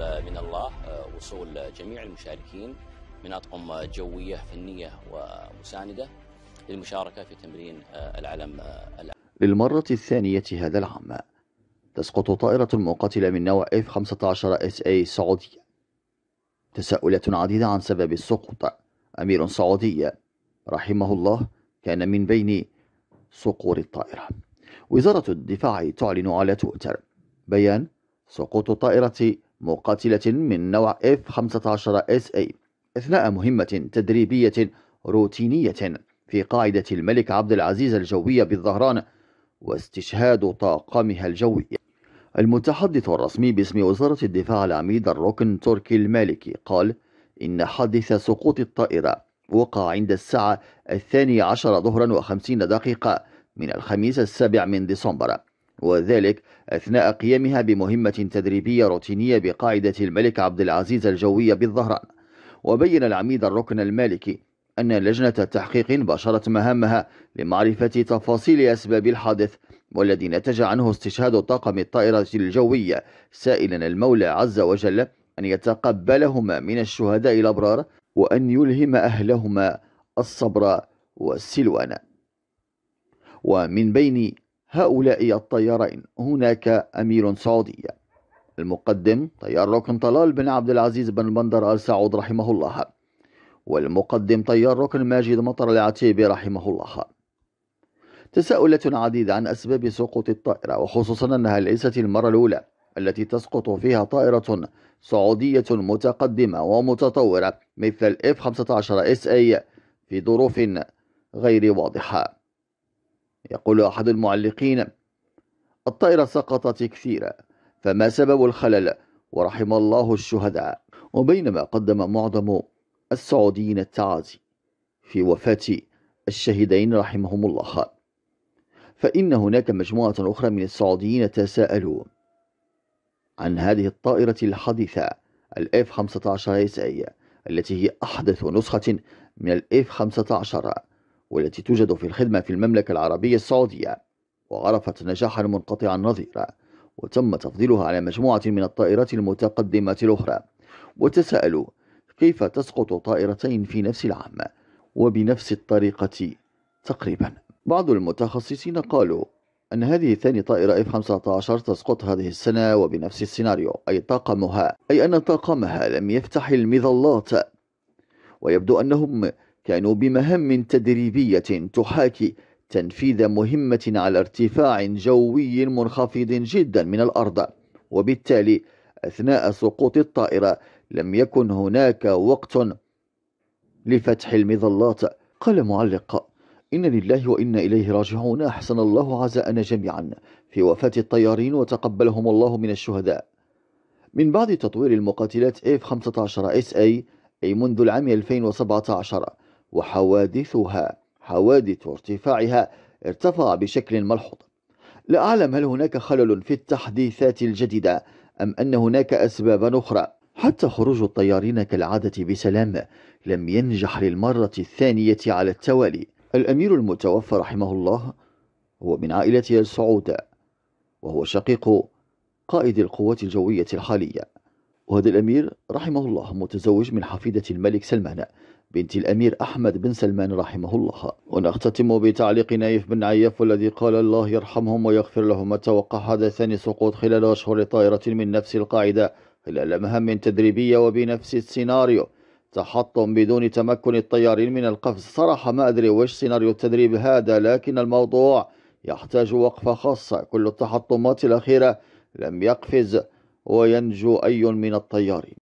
الفضل من الله آه، وصول جميع المشاركين من أطقم جوية فنية ومساندة للمشاركة في تمرين آه، العلم آه، الأمريكي. للمرة الثانية هذا العام تسقط طائرة مقاتلة من نوع F-15 SA سعودية تساؤلات عديدة عن سبب السقوط أمير سعودي رحمه الله كان من بين صقور الطائرة وزارة الدفاع تعلن على تويتر بيان سقوط طائرة مقاتلة من نوع F-15SA أثناء مهمة تدريبية روتينية في قاعدة الملك عبد العزيز الجوية بالظهران واستشهاد طاقمها الجوي المتحدث الرسمي باسم وزارة الدفاع العميد الركن تركي المالكي قال إن حادث سقوط الطائرة وقع عند الساعة الثانية عشر ظهرا وخمسين دقيقة من الخميس السابع من ديسمبر وذلك أثناء قيامها بمهمة تدريبية روتينية بقاعدة الملك عبد العزيز الجوية بالظهران وبين العميد الركن المالكي أن لجنة التحقيق باشرت مهامها لمعرفة تفاصيل أسباب الحادث والذي نتج عنه استشهاد طاقم الطائرة الجوية سائلا المولى عز وجل أن يتقبلهما من الشهداء الأبرار وأن يلهم أهلهما الصبر والسلوان ومن بين هؤلاء الطيارين هناك أمير سعودي المقدم طيار ركن طلال بن عبد العزيز بن بندر آل سعود رحمه الله والمقدم طيار ركن ماجد مطر العتيبي رحمه الله تساؤلات عديدة عن أسباب سقوط الطائرة وخصوصا أنها ليست المرة الأولى التي تسقط فيها طائرة سعودية متقدمة ومتطورة مثل F-15 SA في ظروف غير واضحة يقول أحد المعلقين الطائرة سقطت كثيرا فما سبب الخلل ورحم الله الشهداء وبينما قدم معظم السعوديين التعازي في وفاة الشهيدين رحمهم الله فإن هناك مجموعة أخرى من السعوديين تساءلوا عن هذه الطائرة الحديثة الاف 15 اس اي التي هي أحدث نسخة من الاف 15 والتي توجد في الخدمة في المملكة العربية السعودية وعرفت نجاحا منقطع النظير وتم تفضيلها على مجموعة من الطائرات المتقدمة الأخرى وتساءلوا كيف تسقط طائرتين في نفس العام وبنفس الطريقة تقريبا بعض المتخصصين قالوا أن هذه ثاني طائرة F-15 تسقط هذه السنة وبنفس السيناريو أي طاقمها أي أن طاقمها لم يفتح المظلات ويبدو أنهم كانوا بمهام تدريبية تحاكي تنفيذ مهمة على ارتفاع جوي منخفض جدا من الأرض وبالتالي أثناء سقوط الطائرة لم يكن هناك وقت لفتح المظلات قال معلق إن لله وإنا إليه راجعون أحسن الله عزاءنا جميعا في وفاة الطيارين وتقبلهم الله من الشهداء من بعد تطوير المقاتلات F-15 SA أي منذ العام 2017 وحوادثها حوادث ارتفاعها ارتفع بشكل ملحوظ لا أعلم هل هناك خلل في التحديثات الجديدة أم أن هناك أسباب أخرى حتى خروج الطيارين كالعادة بسلام لم ينجح للمرة الثانية على التوالي الأمير المتوفى رحمه الله هو من عائلة السعود وهو شقيق قائد القوات الجوية الحالية وهذا الأمير رحمه الله متزوج من حفيدة الملك سلمان بنت الأمير أحمد بن سلمان رحمه الله ونختتم بتعليق نايف بن عياف والذي قال الله يرحمهم ويغفر لهم توقع حدثان سقوط خلال أشهر طائرة من نفس القاعدة خلال مهام تدريبية وبنفس السيناريو تحطم بدون تمكن الطيارين من القفز صراحة ما أدري وش سيناريو التدريب هذا لكن الموضوع يحتاج وقفة خاصة كل التحطمات الأخيرة لم يقفز وينجو أي من الطيارين